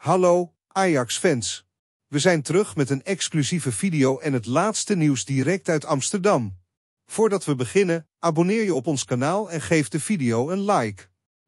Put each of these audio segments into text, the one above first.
Hallo, Ajax-fans. We zijn terug met een exclusieve video en het laatste nieuws direct uit Amsterdam. Voordat we beginnen, abonneer je op ons kanaal en geef de video een like.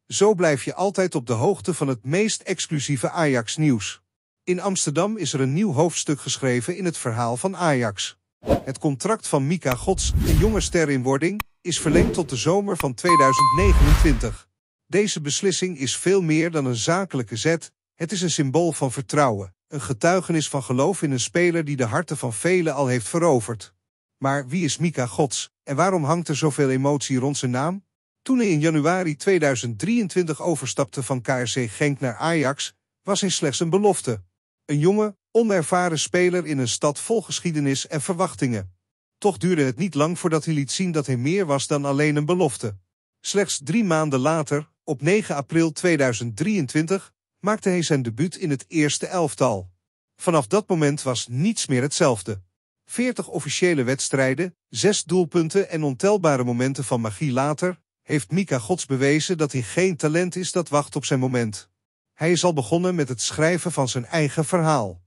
Zo blijf je altijd op de hoogte van het meest exclusieve Ajax-nieuws. In Amsterdam is er een nieuw hoofdstuk geschreven in het verhaal van Ajax. Het contract van Mika Gods, een jonge ster in wording, is verlengd tot de zomer van 2029. Deze beslissing is veel meer dan een zakelijke zet, het is een symbool van vertrouwen, een getuigenis van geloof in een speler die de harten van velen al heeft veroverd. Maar wie is Mika Gods en waarom hangt er zoveel emotie rond zijn naam? Toen hij in januari 2023 overstapte van KRC Genk naar Ajax, was hij slechts een belofte. Een jonge, onervaren speler in een stad vol geschiedenis en verwachtingen. Toch duurde het niet lang voordat hij liet zien dat hij meer was dan alleen een belofte. Slechts drie maanden later, op 9 april 2023, maakte hij zijn debuut in het eerste elftal. Vanaf dat moment was niets meer hetzelfde. 40 officiële wedstrijden, 6 doelpunten en ontelbare momenten van magie later, heeft Mika Gods bewezen dat hij geen talent is dat wacht op zijn moment. Hij is al begonnen met het schrijven van zijn eigen verhaal.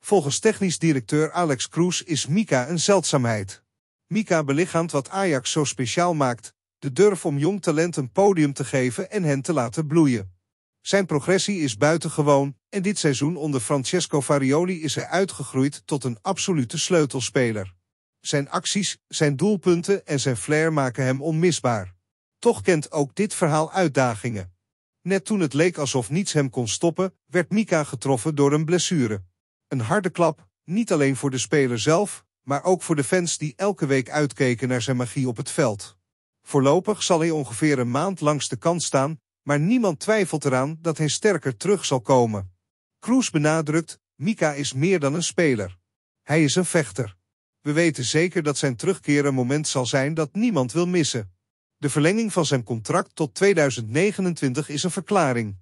Volgens technisch directeur Alex Kroes is Mika een zeldzaamheid. Mika belichaamt wat Ajax zo speciaal maakt, de durf om jong talent een podium te geven en hen te laten bloeien. Zijn progressie is buitengewoon en dit seizoen onder Francesco Farioli is hij uitgegroeid tot een absolute sleutelspeler. Zijn acties, zijn doelpunten en zijn flair maken hem onmisbaar. Toch kent ook dit verhaal uitdagingen. Net toen het leek alsof niets hem kon stoppen, werd Mika getroffen door een blessure. Een harde klap, niet alleen voor de speler zelf, maar ook voor de fans die elke week uitkeken naar zijn magie op het veld. Voorlopig zal hij ongeveer een maand langs de kant staan, maar niemand twijfelt eraan dat hij sterker terug zal komen. Kroes benadrukt, Mika is meer dan een speler. Hij is een vechter. We weten zeker dat zijn terugkeer een moment zal zijn dat niemand wil missen. De verlenging van zijn contract tot 2029 is een verklaring.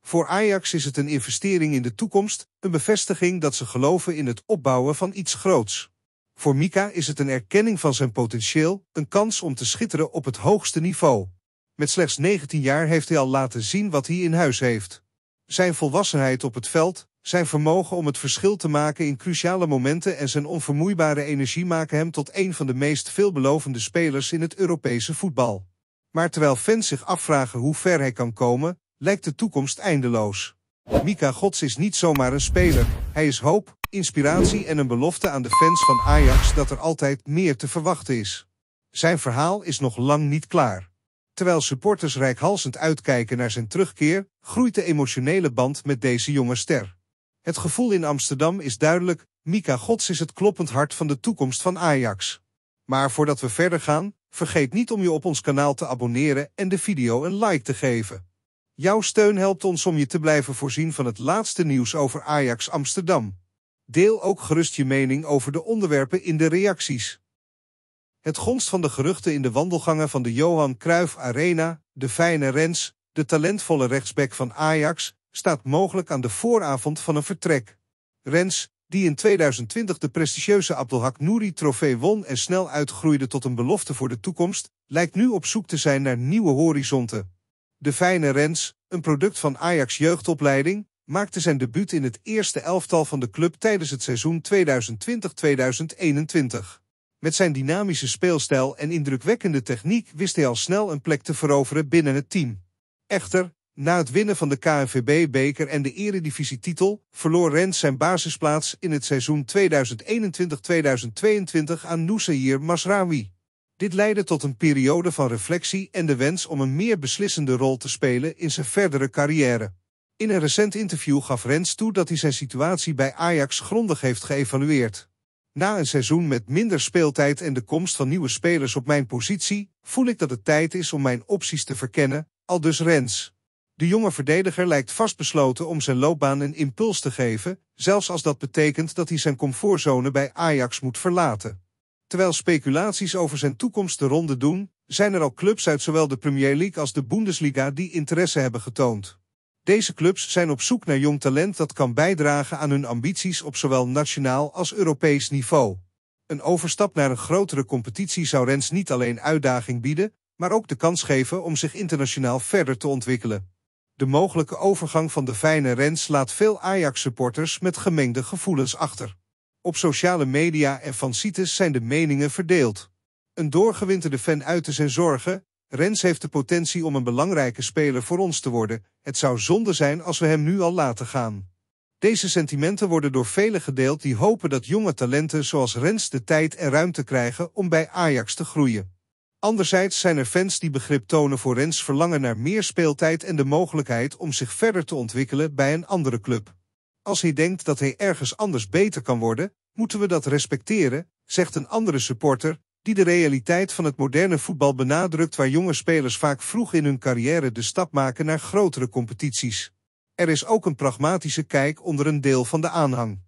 Voor Ajax is het een investering in de toekomst, een bevestiging dat ze geloven in het opbouwen van iets groots. Voor Mika is het een erkenning van zijn potentieel, een kans om te schitteren op het hoogste niveau. Met slechts 19 jaar heeft hij al laten zien wat hij in huis heeft. Zijn volwassenheid op het veld, zijn vermogen om het verschil te maken in cruciale momenten en zijn onvermoeibare energie maken hem tot een van de meest veelbelovende spelers in het Europese voetbal. Maar terwijl fans zich afvragen hoe ver hij kan komen, lijkt de toekomst eindeloos. Mika Gods is niet zomaar een speler. Hij is hoop, inspiratie en een belofte aan de fans van Ajax dat er altijd meer te verwachten is. Zijn verhaal is nog lang niet klaar. Terwijl supporters reikhalsend uitkijken naar zijn terugkeer, groeit de emotionele band met deze jonge ster. Het gevoel in Amsterdam is duidelijk, Mika Gods is het kloppend hart van de toekomst van Ajax. Maar voordat we verder gaan, vergeet niet om je op ons kanaal te abonneren en de video een like te geven. Jouw steun helpt ons om je te blijven voorzien van het laatste nieuws over Ajax Amsterdam. Deel ook gerust je mening over de onderwerpen in de reacties. Het gonst van de geruchten in de wandelgangen van de Johan Cruijff Arena, de fijne Rens, de talentvolle rechtsback van Ajax, staat mogelijk aan de vooravond van een vertrek. Rens, die in 2020 de prestigieuze Abdelhak Nouri-trofee won en snel uitgroeide tot een belofte voor de toekomst, lijkt nu op zoek te zijn naar nieuwe horizonten. De fijne Rens, een product van Ajax jeugdopleiding, maakte zijn debuut in het eerste elftal van de club tijdens het seizoen 2020-2021. Met zijn dynamische speelstijl en indrukwekkende techniek wist hij al snel een plek te veroveren binnen het team. Echter, na het winnen van de KNVB-beker en de eredivisietitel verloor Rens zijn basisplaats in het seizoen 2021-2022 aan Nusayir Masrawi. Dit leidde tot een periode van reflectie en de wens om een meer beslissende rol te spelen in zijn verdere carrière. In een recent interview gaf Rens toe dat hij zijn situatie bij Ajax grondig heeft geëvalueerd. Na een seizoen met minder speeltijd en de komst van nieuwe spelers op mijn positie, voel ik dat het tijd is om mijn opties te verkennen, al dus Rens. De jonge verdediger lijkt vastbesloten om zijn loopbaan een impuls te geven, zelfs als dat betekent dat hij zijn comfortzone bij Ajax moet verlaten. Terwijl speculaties over zijn toekomst de ronde doen, zijn er al clubs uit zowel de Premier League als de Bundesliga die interesse hebben getoond. Deze clubs zijn op zoek naar jong talent dat kan bijdragen aan hun ambities op zowel nationaal als Europees niveau. Een overstap naar een grotere competitie zou Rens niet alleen uitdaging bieden, maar ook de kans geven om zich internationaal verder te ontwikkelen. De mogelijke overgang van de fijne Rens laat veel Ajax-supporters met gemengde gevoelens achter. Op sociale media en van sites zijn de meningen verdeeld. Een doorgewinterde fan uitte zijn zorgen Rens heeft de potentie om een belangrijke speler voor ons te worden. Het zou zonde zijn als we hem nu al laten gaan. Deze sentimenten worden door velen gedeeld die hopen dat jonge talenten zoals Rens de tijd en ruimte krijgen om bij Ajax te groeien. Anderzijds zijn er fans die begrip tonen voor Rens verlangen naar meer speeltijd en de mogelijkheid om zich verder te ontwikkelen bij een andere club. Als hij denkt dat hij ergens anders beter kan worden, moeten we dat respecteren, zegt een andere supporter, die de realiteit van het moderne voetbal benadrukt waar jonge spelers vaak vroeg in hun carrière de stap maken naar grotere competities. Er is ook een pragmatische kijk onder een deel van de aanhang.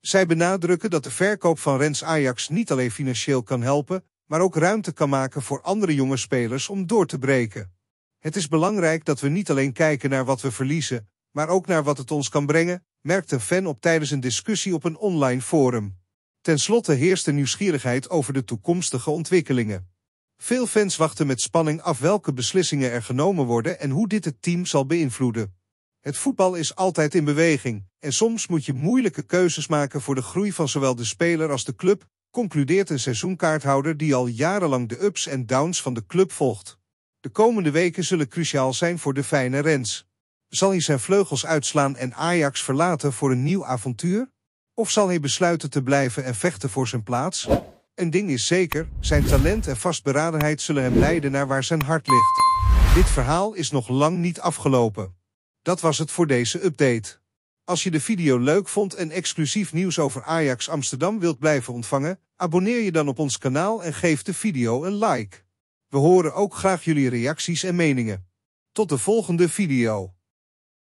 Zij benadrukken dat de verkoop van Rens Ajax niet alleen financieel kan helpen, maar ook ruimte kan maken voor andere jonge spelers om door te breken. Het is belangrijk dat we niet alleen kijken naar wat we verliezen, maar ook naar wat het ons kan brengen, merkt een fan op tijdens een discussie op een online forum. Ten slotte heerst de nieuwsgierigheid over de toekomstige ontwikkelingen. Veel fans wachten met spanning af welke beslissingen er genomen worden en hoe dit het team zal beïnvloeden. Het voetbal is altijd in beweging en soms moet je moeilijke keuzes maken voor de groei van zowel de speler als de club, concludeert een seizoenkaarthouder die al jarenlang de ups en downs van de club volgt. De komende weken zullen cruciaal zijn voor de fijne Rens. Zal hij zijn vleugels uitslaan en Ajax verlaten voor een nieuw avontuur? Of zal hij besluiten te blijven en vechten voor zijn plaats? Een ding is zeker, zijn talent en vastberadenheid zullen hem leiden naar waar zijn hart ligt. Dit verhaal is nog lang niet afgelopen. Dat was het voor deze update. Als je de video leuk vond en exclusief nieuws over Ajax Amsterdam wilt blijven ontvangen, abonneer je dan op ons kanaal en geef de video een like. We horen ook graag jullie reacties en meningen. Tot de volgende video.